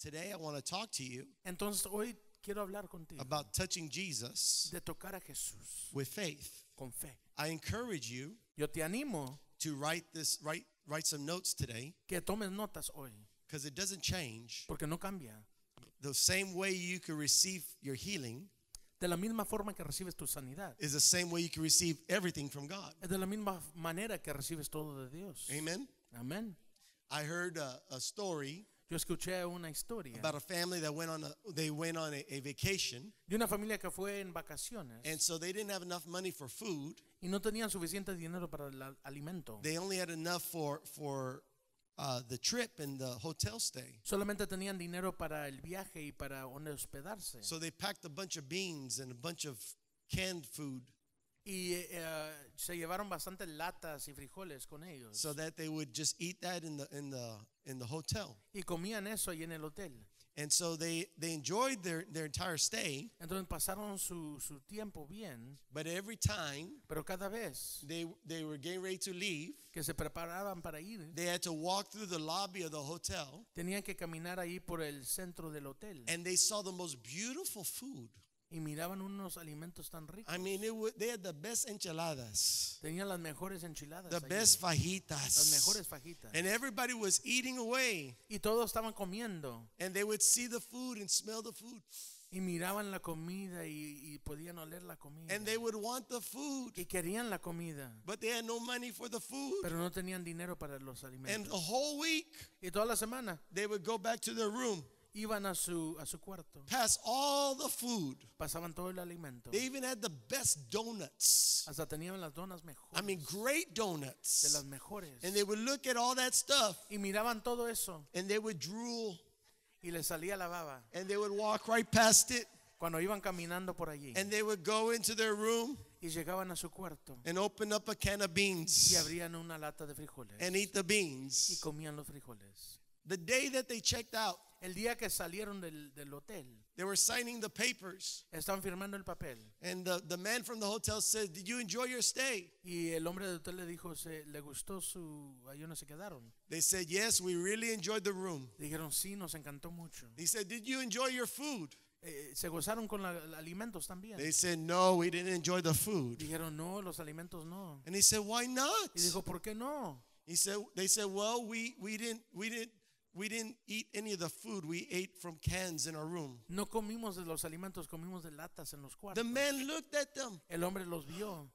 Today I want to talk to you Entonces hoy quiero hablar contigo about touching Jesus de tocar a Jesús with faith. con fe. I encourage you Yo te animo to write this write write some notes today because it doesn't change. porque no cambia. The same way you can receive your healing De la misma forma que recibes tu sanidad, is the same way you can receive everything from God. de la misma manera que recibes todo de Dios. Amen. Amén. I heard a, a story Yo escuché una historia about a family that went on a, they went on a, a vacation de una familia que fue en vacaciones and so they didn't have enough money for food. y no tenían suficiente dinero para el alimento. They only had enough for for uh, the trip and the hotel stay. Solamente tenían dinero para el viaje y para hospedarse. So they packed a bunch of beans and a bunch of canned food y uh, se llevaron bastantes latas y frijoles con ellos. so that they would just eat that in the in the in the hotel. Y comían eso ahí en el hotel. And so they, they enjoyed their, their entire stay. Entonces pasaron su, su tiempo bien. But every time Pero cada vez they, they were getting ready to leave, que se preparaban para ir, they had to walk through the lobby of the hotel. Tenían que caminar ahí por el centro del hotel. And they saw the most beautiful food. y miraban unos alimentos tan ricos. I mean, it was, they had the best enchiladas. Tenían las mejores enchiladas. The allí. best fajitas. Las mejores fajitas. And everybody was eating away. Y todos estaban comiendo. And they would see the food and smell the food. Y miraban la comida y, y podían oler la comida. And they would want the food. Y querían la comida. But they had no money for the food. Pero no tenían dinero para los alimentos. And the whole week. Y toda la semana. They would go back to their room iban a su a su cuarto. Pass all the food. Pasaban todo el alimento. They even had the best donuts. Hasta tenían las donas mejores. I mean great donuts. De las mejores. And they would look at all that stuff. Y miraban todo eso. And they would drool. Y les salía la baba. And they would walk right past it. Cuando iban caminando por allí. And they would go into their room. Y llegaban a su cuarto. And open up a can of beans. Y abrían una lata de frijoles. And eat the beans. Y comían los frijoles. The day that they checked out. El día que salieron del, del hotel. They were signing the papers. Están firmando el papel. And the, the man from the hotel said, "Did you enjoy your stay?" Y el hombre del hotel le dijo, "Se le gustó su ahí no se quedaron." They said, "Yes, we really enjoyed the room." Dijeron, "Sí, nos encantó mucho." He said, "Did you enjoy your food?" Eh, se gozaron con la, alimentos también. They said no, we didn't enjoy the food. Dijeron no, los alimentos no. And he said, why not? Y dijo, ¿por qué no? He said, they said, well, we we didn't we didn't we didn't eat any of the food we ate from cans in our room. No comimos de los alimentos, comimos de latas en los cuartos. The man looked at them. El hombre los vio.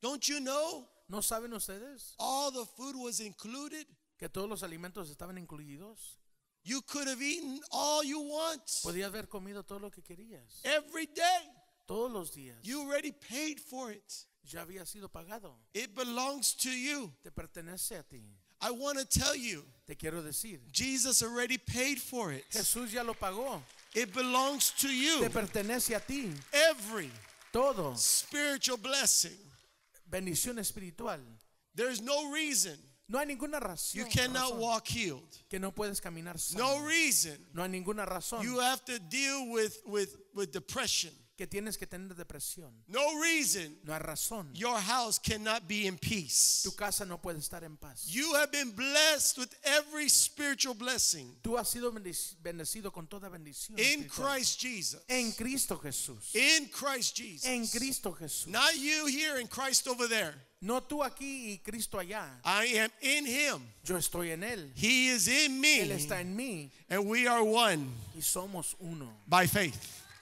Don't you know? ¿No saben ustedes? All the food was included. Que todos los alimentos estaban incluidos. You could have eaten all you want. Podías haber comido todo lo que querías. Every day. Todos los días. You already paid for it. Ya había sido pagado. It belongs to you. Te pertenece a ti. I want to tell you. Te quiero decir. Jesus already paid for it. Jesús ya lo pagó. It belongs to you. Te pertenece a ti. Every todo spiritual blessing. Bendición espiritual. There is no reason no hay ninguna razón. You cannot razón walk healed. Que no puedes caminar sano. No reason. No hay ninguna razón. You have to deal with with with depression. que tienes que tener depresión. No reason. No hay razón. Your house cannot be in peace. Tu casa no puede estar en paz. You have been blessed with every spiritual blessing. Tú has sido bendecido con toda bendición. In Christ Jesus. En Cristo Jesús. In Christ Jesus. En Cristo Jesús. Not you here and Christ over there. No tú aquí y Cristo allá. I am in him. Yo estoy en él. He is in me. Él está en mí. And we are one. Y somos uno. By faith.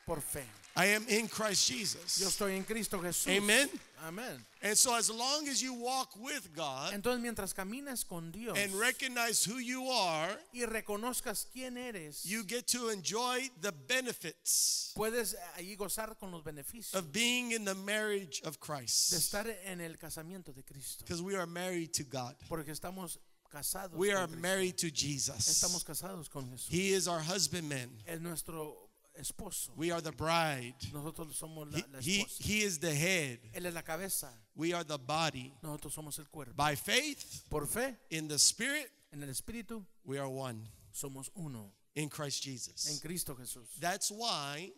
Por fe. I am in Christ Jesus. Yo estoy en Cristo Jesús. Amen. Amen. And so as long as you walk with God Entonces mientras caminas con Dios and recognize who you are y reconozcas quién eres you get to enjoy the benefits puedes ahí gozar con los beneficios of being in the marriage of Christ. De estar en el casamiento de Cristo. Because we are married to God. Porque estamos casados We are married to Jesus. Estamos casados con Jesús. He is our husbandman. Es nuestro esposo. We are the bride. Nosotros somos la, la esposa. He, he is the head. Él es la cabeza. We are the body. Nosotros somos el cuerpo. By faith, por fe, in the spirit, en el espíritu, we are one. Somos uno. In Christ Jesus. En Cristo Jesús. That's why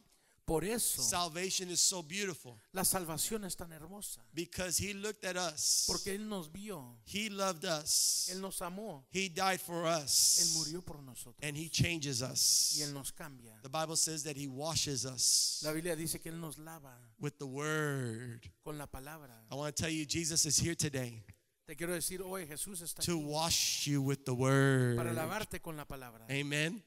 Por eso salvation is so beautiful. La salvación es tan hermosa. Because he looked at us. Porque él nos vio. He loved us. Él nos amó. He died for us. Él murió por nosotros. And he changes us. Y él nos cambia. The Bible says that he washes us. La Biblia dice que él nos lava. With the word. Con la palabra. I want to tell you Jesus is here today. Te quiero decir hoy Jesús está To wash you with the word. Para lavarte con la palabra. Amen.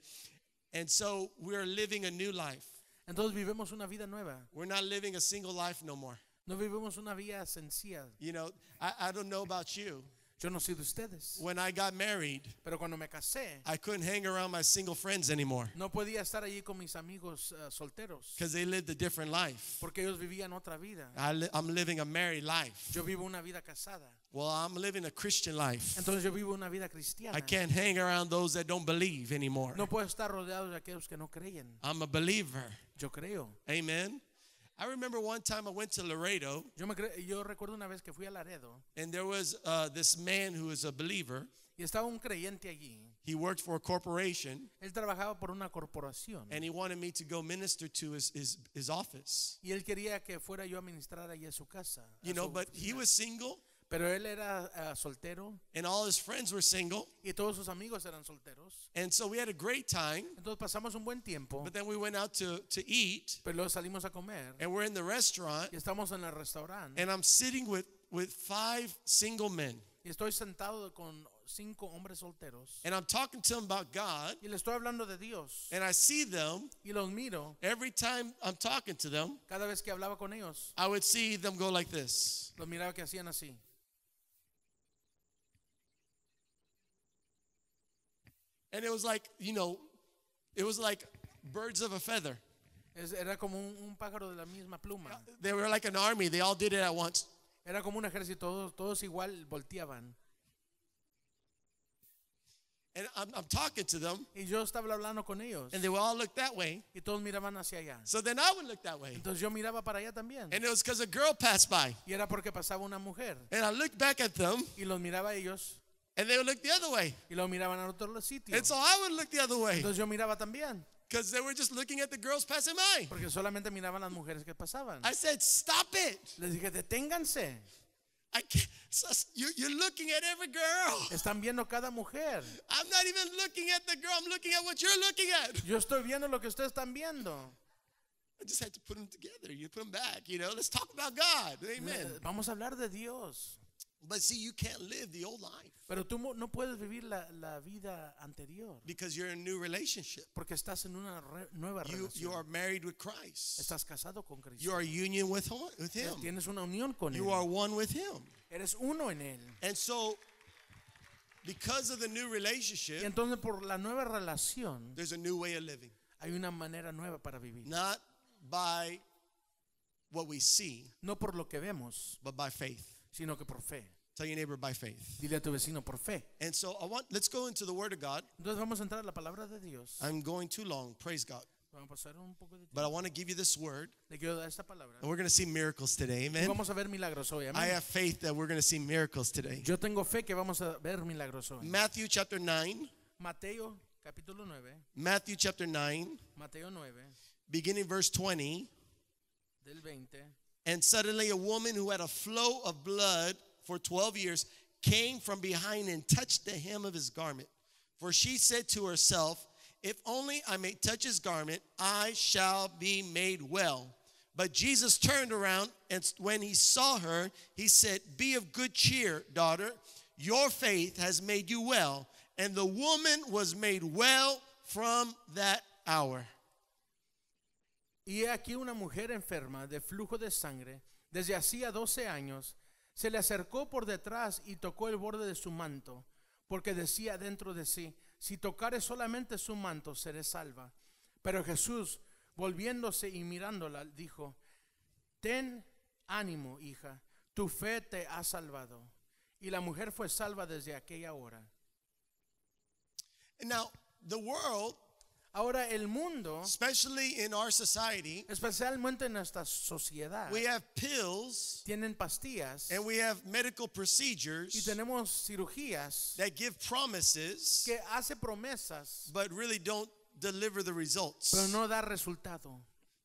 And so we're living a new life. Entonces vivimos una vida nueva. We're not living a single life no more. No vivimos una vida sencilla. You know, I, I don't know about you. Yo no sé de ustedes. When I got married, pero cuando me casé, I couldn't hang around my single friends anymore. No podía estar allí con mis amigos uh, solteros. Because they lived a different life. Porque ellos vivían otra vida. I li I'm living a married life. Yo vivo una vida casada. Well, I'm living a Christian life. Entonces yo vivo una vida cristiana. I can't hang around those that don't believe anymore. No puedo estar rodeado de aquellos que no creen. I'm a believer. Yo creo. Amen. I remember one time I went to Laredo. Yo, me yo recuerdo una vez que fui a Laredo. And there was uh, this man who is a believer. Y estaba un creyente allí. He worked for a corporation. Él trabajaba por una corporación. And he wanted me to go minister to his, his, his office. Y él quería que fuera yo a ministrar allí a su casa. You know, but he was single. Pero él era uh, soltero. And all his friends were single. Y todos sus amigos eran solteros. And so we had a great time. Entonces pasamos un buen tiempo. But then we went out to, to eat. Pero luego salimos a comer. And we're in the restaurant. Y estamos en el restaurante. And I'm sitting with with five single men. Y estoy sentado con cinco hombres solteros. And I'm talking to them about God. Y le estoy hablando de Dios. And I see them. Y los miro. Every time I'm talking to them. Cada vez que hablaba con ellos. I would see them go like this. Los miraba que hacían así. And it was like, you know, it was like birds of a feather. Era como un, un pájaro de la misma pluma. They were like an army. They all did it at once. Era como un ejército. Todos, todos igual volteaban. And I'm, I'm, talking to them. Y yo estaba hablando con ellos. And they would all look that way. Y todos miraban hacia allá. So then I would look that way. Entonces yo miraba para allá también. And it was because a girl passed by. Y era porque pasaba una mujer. And I looked back at them. Y los miraba a ellos. And they would look the other way. Y lo miraban al otro sitio. And so I would look the other way. Entonces yo miraba también. Because they were just looking at the girls passing by. Porque solamente miraban las mujeres que pasaban. I said, stop it. Les dije, deténganse. I can't, you, you're looking at every girl. Están viendo cada mujer. I'm not even looking at the girl. I'm looking at what you're looking at. Yo estoy viendo lo que ustedes están viendo. I just had to put them together. You put them back. You know, let's talk about God. Amen. Vamos a hablar de Dios. But see, you can't live the old life. Pero tú no puedes vivir la, la vida anterior. Because you're in a new relationship. Porque estás en una re, nueva you, relación. You are married with Christ. Estás casado con Cristo. You are union with, with him. Tienes una unión con you él. You are one with him. Eres uno en él. And so because of the new relationship, y entonces por la nueva relación, there's a new way of living. Hay una manera nueva para vivir. Not by what we see, no por lo que vemos, but by faith. sino que por fe. Tell your neighbor by faith. Dile a tu vecino por fe. And so I want let's go into the word of God. Entonces vamos a entrar a la palabra de Dios. I'm going too long. Praise God. Vamos a pasar un poco de But I want to give you this word. Le quiero dar esta palabra. And we're going to see miracles today. Amen. Y vamos a ver milagros hoy. Amen. I have faith that we're going to see miracles today. Yo tengo fe que vamos a ver milagros hoy. Matthew chapter 9. Mateo capítulo 9. Matthew chapter 9. Mateo 9. Beginning verse 20. Del 20. And suddenly a woman who had a flow of blood for 12 years came from behind and touched the hem of his garment. For she said to herself, If only I may touch his garment, I shall be made well. But Jesus turned around, and when he saw her, he said, Be of good cheer, daughter. Your faith has made you well. And the woman was made well from that hour. Y aquí una mujer enferma de flujo de sangre desde hacía 12 años Se le acercó por detrás y tocó el borde de su manto, porque decía dentro de sí, si tocare solamente su manto, seré salva. Pero Jesús, volviéndose y mirándola, dijo, ten ánimo, hija, tu fe te ha salvado. Y la mujer fue salva desde aquella hora. Now, the world Ahora el mundo, especially in our society, especialmente en nuestra sociedad, we have pills, tienen pastillas, and we have medical procedures, y tenemos cirugías that give promises, que hace promesas, but really don't deliver the results. Pero no da resultado.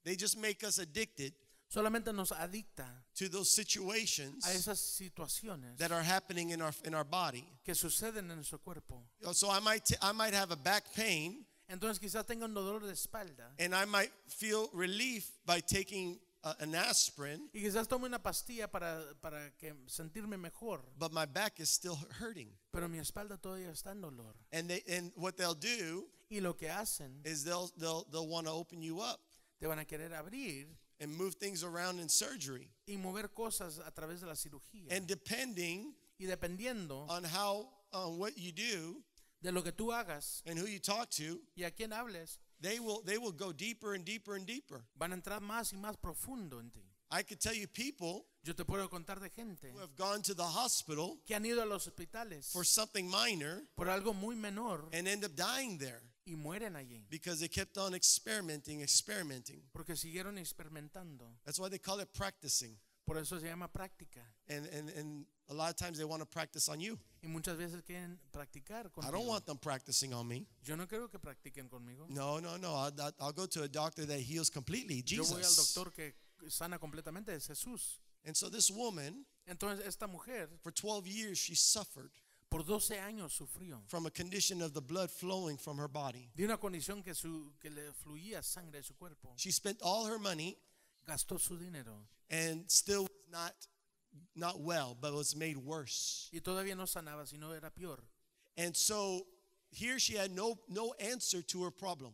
They just make us addicted. Solamente nos adicta to those situations a esas situaciones that are happening in our in our body. Que suceden en nuestro cuerpo. So I might I might have a back pain. Entonces quizás tenga un dolor de espalda. And I might feel relief by taking uh, an aspirin. Y quizás tome una pastilla para para que sentirme mejor. But my back is still hurting. Pero mi espalda todavía está en dolor. And they and what they'll do y lo que hacen is they'll they'll they'll want to open you up. Te van a querer abrir and move things around in surgery. Y mover cosas a través de la cirugía. And depending y dependiendo on how on what you do de lo que tú hagas and who you talk to, y a quién hables, they will they will go deeper and deeper and deeper. Van a entrar más y más profundo en ti. I could tell you people Yo te puedo contar de gente who have gone to the hospital que han ido a los hospitales for something minor por algo muy menor and end up dying there y mueren allí because they kept on experimenting experimenting porque siguieron experimentando that's why they call it practicing por eso se llama práctica and and and a lot of times they want to practice on you Y muchas veces quieren practicar conmigo. I don't want them practicing on me. Yo no quiero que practiquen conmigo. No, no, no. I, I, I'll go to a doctor that heals completely, Jesus. Yo voy al doctor que sana completamente, es Jesús. And so this woman, Entonces esta mujer for 12 years, she suffered por 12 años sufrió from a condition of the blood flowing from her body. de una condición que, su, que le fluía sangre de su cuerpo. She spent all her money Gastó su dinero and still was not not well, but was made worse. Y todavía no sanaba, sino era peor. And so here she had no no answer to her problem.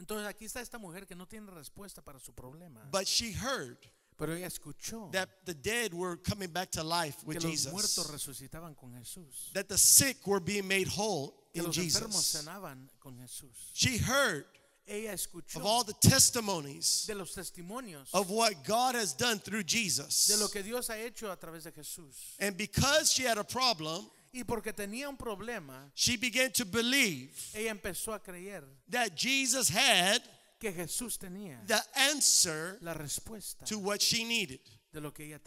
Entonces aquí está esta mujer que no tiene respuesta para su problema. But she heard Pero ella escuchó that the dead were coming back to life with que los Jesus. muertos resucitaban con Jesús. That the sick were being made whole que in los enfermos Jesus. sanaban con Jesús. She heard ella escuchó of all the testimonies de los testimonios of what God has done through Jesus. De lo que Dios ha hecho a través de Jesús. And because she had a problem, y porque tenía un problema, she began to believe ella empezó a creer that Jesus had que Jesús tenía the answer la respuesta to what she needed. De lo que ella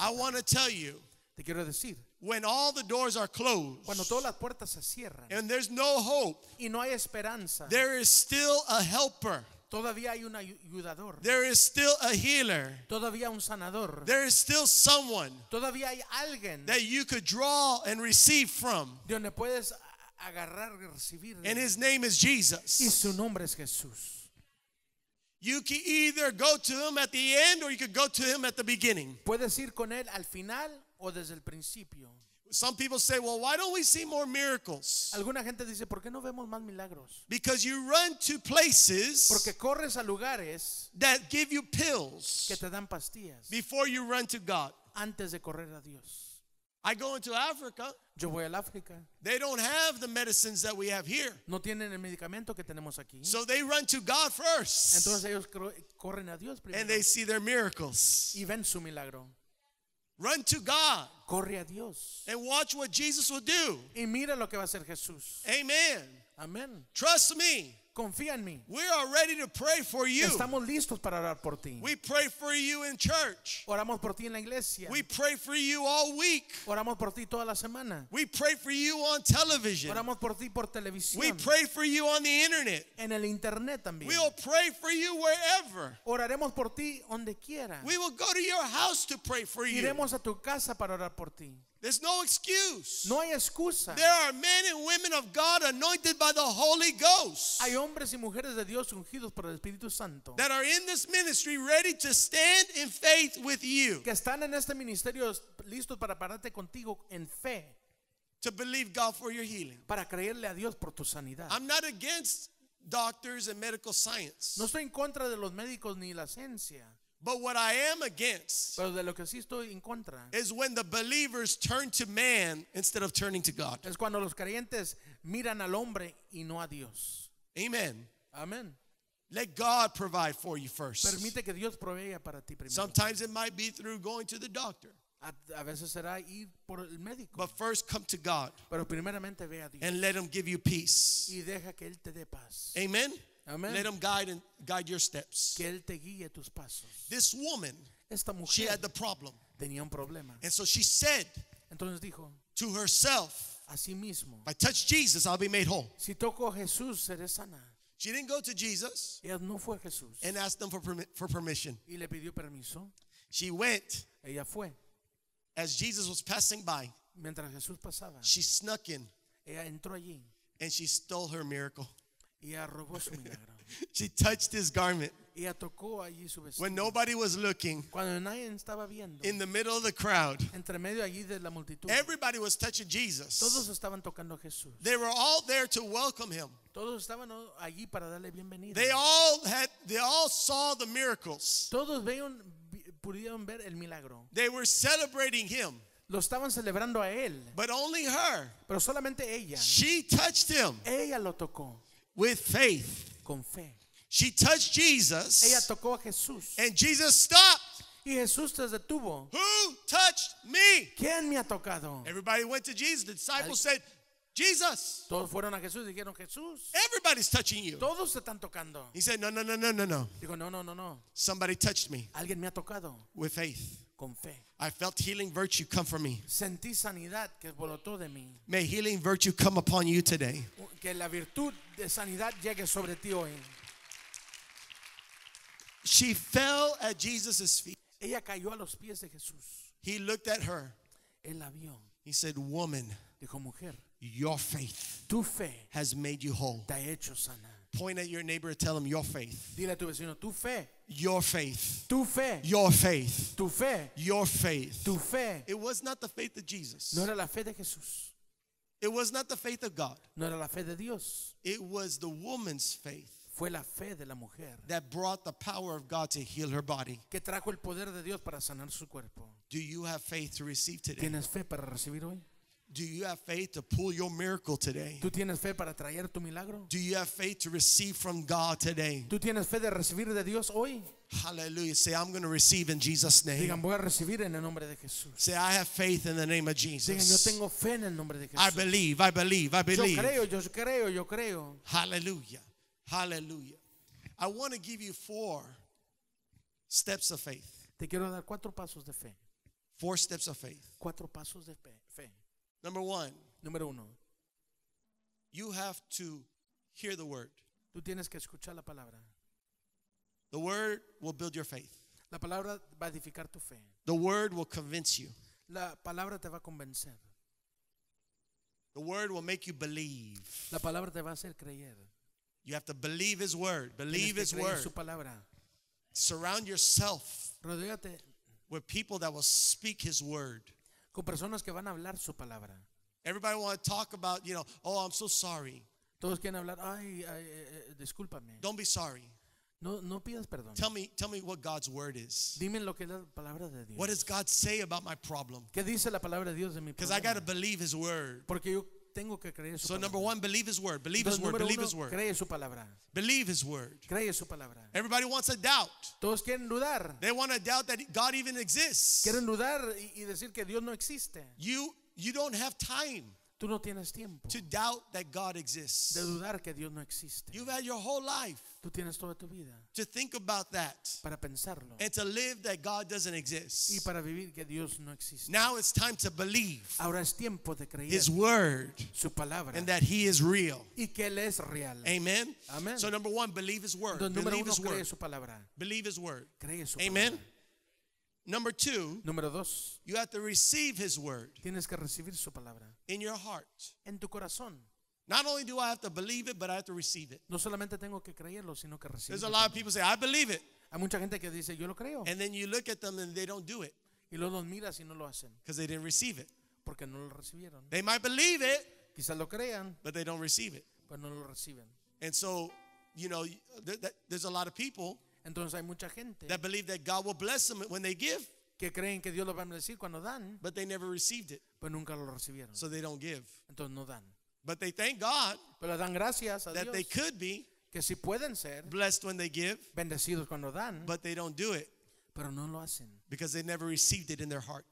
I want to tell you Te quiero decir. When all the doors are closed. Cuando todas las puertas se cierran. And there's no hope. Y no hay esperanza. There is still a helper. Todavía hay un ayudador. There is still a healer. Todavía un sanador. There is still someone. Todavía hay alguien. That you could draw and receive from. De donde puedes agarrar y recibir. And his name is Jesus. Y su nombre es Jesús. You can either go to him at the end or you could go to him at the beginning. Puedes ir con él al final o desde el principio. Some people say, well, why don't we see more miracles? Alguna gente dice, ¿por qué no vemos más milagros? Because you run to places Porque corres a lugares that give you pills que te dan pastillas before you run to God. Antes de correr a Dios. I go into Africa. Yo voy al África. They don't have the medicines that we have here. No tienen el medicamento que tenemos aquí. So they run to God first. Entonces ellos corren a Dios primero. And they see their miracles. Y ven su milagro. Run to God. Corre a Dios. And watch what Jesus will do. Y mira lo que va a hacer Jesús. Amen. Amen. Trust me. Confía en mí. We are ready to pray for you. Estamos listos para orar por ti. We pray for you in church. Oramos por ti en la iglesia. We pray for you all week. Oramos por ti toda la semana. We pray for you on television. Oramos por ti por televisión. We pray for you on the internet. En el internet también. We'll pray for you wherever. Oraremos por ti donde quiera. We will go to your house to pray for you. Iremos a tu casa para orar por ti. There's no excuse. No hay excusa. There are men and women of God anointed by the Holy Ghost. Hay hombres y mujeres de Dios ungidos por el Espíritu Santo. That are in this ministry ready to stand in faith with you. Que están en este ministerio listos para pararte contigo en fe. To believe God for your healing. Para creerle a Dios por tu sanidad. I'm not against doctors and medical science. No estoy en contra de los médicos ni la ciencia. But what I am against Pero de lo que sí estoy en contra is when the believers turn to man instead of turning to God. es cuando los creyentes miran al hombre y no a Dios. Amen. Amén. Let God provide for you first. Permite que Dios provea para ti primero. Sometimes it might be through going to the doctor. A, veces será ir por el médico. But first come to God Pero primeramente ve a Dios and let him give you peace. y deja que él te dé paz. Amen. Amen. Let him guide and guide your steps. Que él te guíe tus pasos. This woman, esta mujer, she had the problem. Tenía un problema. And so she said, entonces dijo, to herself, if I touch Jesus, I'll be made whole. Si toco Jesús, seré sana. She didn't go to Jesus. Ella no fue Jesús. And asked them for permi for permission. Y le pidió permiso. She went. Ella fue. As Jesus was passing by, mientras Jesús pasaba, she snuck in. Ella entró allí. And she stole her miracle. Y arrobó su milagro. she touched his garment. Ella tocó allí su vestido. When nobody was looking, Cuando nadie estaba viendo, in the middle of the crowd, entre medio allí de la multitud, everybody was touching Jesus. Todos estaban tocando a Jesús. They were all there to welcome him. Todos estaban allí para darle bienvenida. They all had, they all saw the miracles. Todos veían, pudieron ver el milagro. They were celebrating him. Lo estaban celebrando a él. But only her. Pero solamente ella. She touched him. Ella lo tocó. with faith. Con fe. She touched Jesus. Ella tocó a Jesús. And Jesus stopped. Y Jesús detuvo. Who touched me? ¿Quién me ha tocado? Everybody went to Jesus. The disciples Al said, Jesus. Todos fueron a Jesús y dijeron, Jesús. Everybody's touching you. Todos te están tocando. He said, no, no, no, no, no, no. Digo, no, no, no, no. Somebody touched me. Alguien me ha tocado. With faith con fe. I felt healing virtue come from me. Sentí sanidad que brotó de mí. May healing virtue come upon you today. Que la virtud de sanidad llegue sobre ti hoy. She fell at Jesus' feet. Ella cayó a los pies de Jesús. He looked at her. Él la vio. He said, "Woman, dijo mujer, your faith tu fe has made you whole." Te ha hecho sana. Point at your neighbor and tell him your faith. Dile a tu vecino tu fe. Your faith. Tu fe. Your faith. Tu fe. Your faith. Tu fe. It was not the faith of Jesus. No era la fe de Jesús. It was not the faith of God. No era la fe de Dios. It was the woman's faith. Fue la fe de la mujer. That brought the power of God to heal her body. Que trajo el poder de Dios para sanar su cuerpo. Do you have faith to receive today? ¿Tienes fe para recibir hoy? Do you have faith to pull your miracle today? ¿Tú tienes fe para traer tu milagro? Do you have faith to receive from God today? ¿Tú tienes fe de recibir de Dios hoy? Hallelujah. Say, I'm going to receive in Jesus' name. Digan, voy a recibir en el nombre de Jesús. Say, I have faith in the name of Jesus. Digan, yo tengo fe en el nombre de Jesús. I believe, I believe, I believe. Yo creo, yo creo, yo creo. Hallelujah. Hallelujah. I want to give you four steps of faith. Te quiero dar cuatro pasos de fe. Four steps of faith. Cuatro pasos de fe. Number one. Número uno. You have to hear the word. Tú tienes que escuchar la palabra. The word will build your faith. La palabra va a edificar tu fe. The word will convince you. La palabra te va a convencer. The word will make you believe. La palabra te va a hacer creer. You have to believe his word. Believe his word. Su palabra. Surround yourself Rodéate. with people that will speak his word. con personas que van a hablar su palabra. Everybody want to talk about, you know, oh, I'm so sorry. Todos quieren hablar, ay, ay eh, eh, discúlpame. Don't be sorry. No, no pidas perdón. Tell me, tell me what God's word is. Dime lo que es la palabra de Dios. What does God say about my problem? ¿Qué dice la palabra de Dios de mi problema? Because I got to believe His word. Porque yo tengo que creer su so number one, believe his word. Believe his word. Believe uno, his word. Cree su palabra. Believe his word. Cree su palabra. Everybody wants a doubt. Todos quieren dudar. They want to doubt that God even exists. Quieren dudar y, y decir que Dios no existe. You you don't have time. Tú no tienes tiempo. To doubt that God exists. De dudar que Dios no existe. You've had your whole life. Tú tienes toda tu vida. To think about that. Para pensarlo. And to live that God doesn't exist. Y para vivir que Dios no existe. Now it's time to believe. Ahora es tiempo de creer. His word. Su palabra. And that he is real. Y que él es real. Amen. Amen. So number 1 believe his word. Entonces, believe uno, his word. su palabra. Believe his word. Cree su Amen. Palabra. Number two, Número dos, you have to receive His word tienes que recibir su palabra in your heart. en tu corazón. Not only do I have to believe it, but I have to receive it. No solamente tengo que creerlo, sino que There's a lot of people say, I believe it. Hay mucha gente que dice, yo lo creo. And then you look at them and they don't do it Y luego los miras y no lo hacen, because they didn't receive it. porque no lo recibieron. They might believe it, Quizás lo crean, but they don't receive it. pero no lo reciben. And so, you know, th- th- there's a lot of people Entonces hay mucha gente que creen que Dios los va a bendecir cuando dan, pero pues nunca lo recibieron. Entonces no dan. Pero dan gracias a Dios que si pueden ser bendecidos cuando dan, pero no lo hacen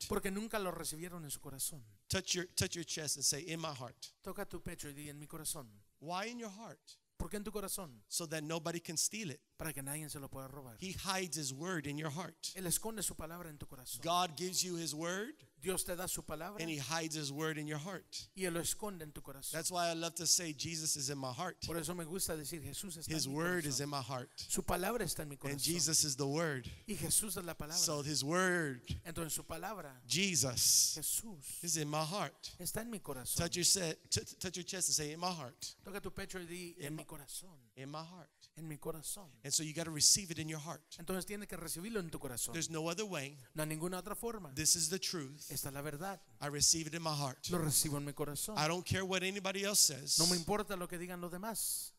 porque nunca lo recibieron en su corazón. Touch Toca tu pecho y en mi corazón. Why ¿Por qué en tu corazón? So that nobody can steal it. para que nadie se lo pueda robar. He hides his word in your heart. Él esconde su palabra en tu corazón. God gives you his word. Dios te da su palabra. And he hides his word in your heart. Y él lo esconde en tu corazón. That's why I love to say Jesus is in my heart. Por eso me gusta decir Jesús está his en mi corazón. word is in my heart. Su palabra está en mi corazón. And Jesus is the word. Y Jesús es la palabra. So his word. Entonces su palabra. Jesus. Jesús. Is in my heart. Está en mi corazón. Touch your, set, touch your chest and say in my heart. Toca tu pecho y di en mi corazón. in my heart. En mi corazón. And so you got to receive it in your heart. Entonces tiene que recibirlo en tu corazón. There's no other way. No hay ninguna otra forma. This is the truth. Esta es la verdad. I receive it in my heart. Lo recibo en mi corazón. I don't care what anybody else says. No me importa lo que digan los demás.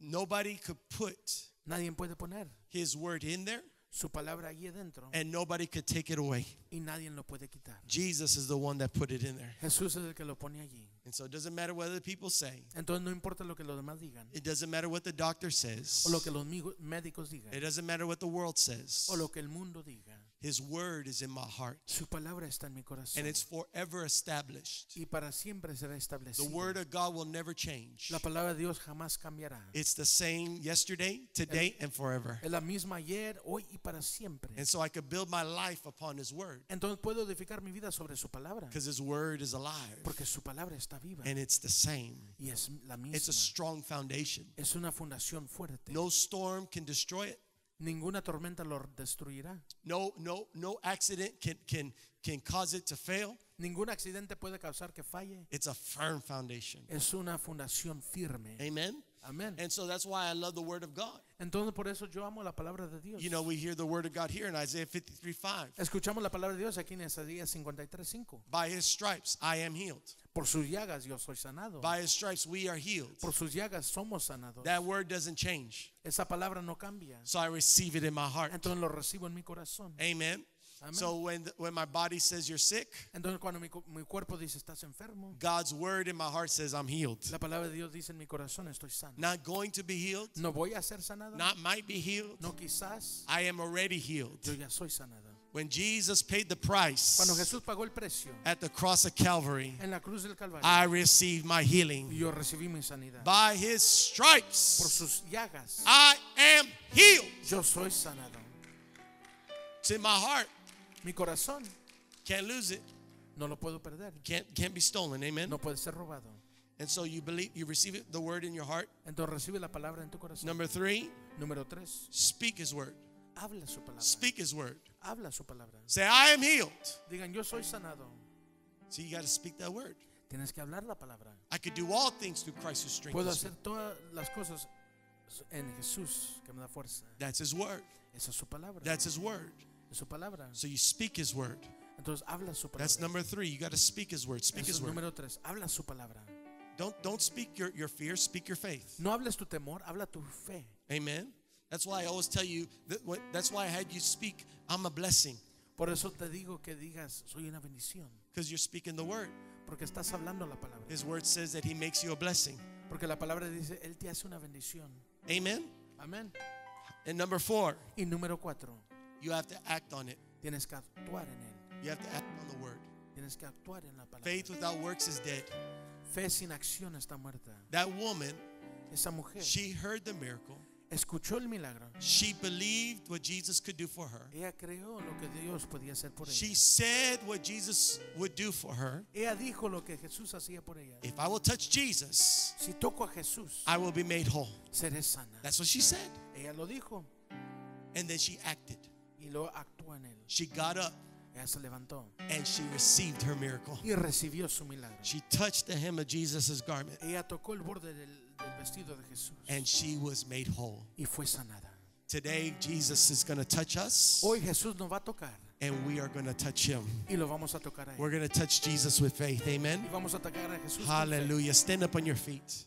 Nobody could put Nadie puede poner his word in there. Su palabra allí adentro. And nobody could take it away. Y nadie lo puede quitar. Jesus is the one that put it in there. Jesús es el que lo pone allí. And so it doesn't matter what other people say. Entonces no importa lo que los demás digan. It doesn't matter what the doctor says. O lo que los médicos digan. It doesn't matter what the world says. O lo que el mundo diga. His word is in my heart. Su palabra está en mi corazón. And it's forever established. Y para siempre será establecida. The word of God will never change. La palabra de Dios jamás cambiará. It's the same yesterday, today and forever. Es la misma ayer, hoy y para siempre. And so I could build my life upon his word. Entonces puedo edificar mi vida sobre su palabra. Because his word is alive. Porque su palabra está And it's the same. Y es la misma. It's a strong foundation. Es una fundación fuerte. No storm can destroy it. Ninguna tormenta lo destruirá. No, no, no accident can can can cause it to fail. Ningún accidente puede causar que falle. It's a firm foundation. Es una fundación firme. Amen. Amen. And so that's why I love the word of God. Entonces por eso yo amo la palabra de Dios. You know, we hear the word of God here in Isaiah 53:5. Escuchamos la palabra de Dios aquí en 53:5. By his stripes I am healed. Por sus llagas yo soy sanado. By his stripes we are healed. Por sus llagas somos sanados. That word doesn't change. Esa palabra no cambia. So I receive it in my heart. Entonces lo recibo en mi corazón. Amen. Amen. So when the, when my body says you're sick, entonces cuando mi, mi, cuerpo dice estás enfermo, God's word in my heart says I'm healed. La palabra de Dios dice en mi corazón estoy sano. Not going to be healed. No voy a ser sanado. Not might be healed. No quizás. I am already healed. Yo ya soy sanado. When Jesus paid the price Jesús pagó el precio, at the cross of Calvary, en la cruz del Calvario, I received my healing. Yo recibí mi sanidad. By his stripes, por sus llagas, I am healed. Yo soy sanado. It's in my heart. Mi corazón. Can't lose it. No lo puedo perder. Can't, can't be stolen. Amen. No puede ser robado. And so you believe, you receive the word in your heart. Entonces recibe la palabra en tu corazón. Number three. Número tres. Speak His word. Habla su palabra. Speak His word. Habla su palabra. Say, I am healed. Digan, yo soy sanado. So you got to speak that word. Tienes que hablar la palabra. I could do all things through Christ who strengthens Puedo hacer todas las cosas en Jesús que me da fuerza. That's His word. Esa es su palabra. That's His word. su palabra. So you speak his word. Entonces habla su palabra. That's number three. You got to speak his word. Speak Eso his word. tres, habla su palabra. Don't don't speak your, your fear, speak your faith. No hables tu temor, habla tu fe. Amen. That's why I always tell you that what, that's why I had you speak I'm a blessing. Por eso te digo que digas soy una bendición. Because you're speaking the word. Porque estás hablando la palabra. His word says that he makes you a blessing. Porque la palabra dice él te hace una bendición. Amen. Amen. And number 4. Y número cuatro. You have to act on it. Tienes que actuar en él. You have to act on the word. Tienes que actuar en la palabra. Faith without works is dead. Fe sin acción está muerta. That woman, esa mujer, she heard the miracle. Escuchó el milagro. She believed what Jesus could do for her. Ella creyó lo que Dios podía hacer por ella. She said what Jesus would do for her. Ella dijo lo que Jesús hacía por ella. If I will touch Jesus, si toco a Jesús, I will be made whole. Seré sana. That's what she said. Ella lo dijo. And then she acted. Y luego actuó en él. She got up. And she received her miracle. Y recibió su milagro. She touched the hem of Jesus's garment. Ella tocó el borde del, del vestido de Jesús. And she was made whole. Y fue sanada. Today Jesus is going to touch us. Hoy Jesús nos va a tocar. And we are going to touch him. Y lo vamos a tocar a él. We're going to touch Jesus with faith. Amen. Y vamos a tocar a Jesús Hallelujah. Stand up on your feet.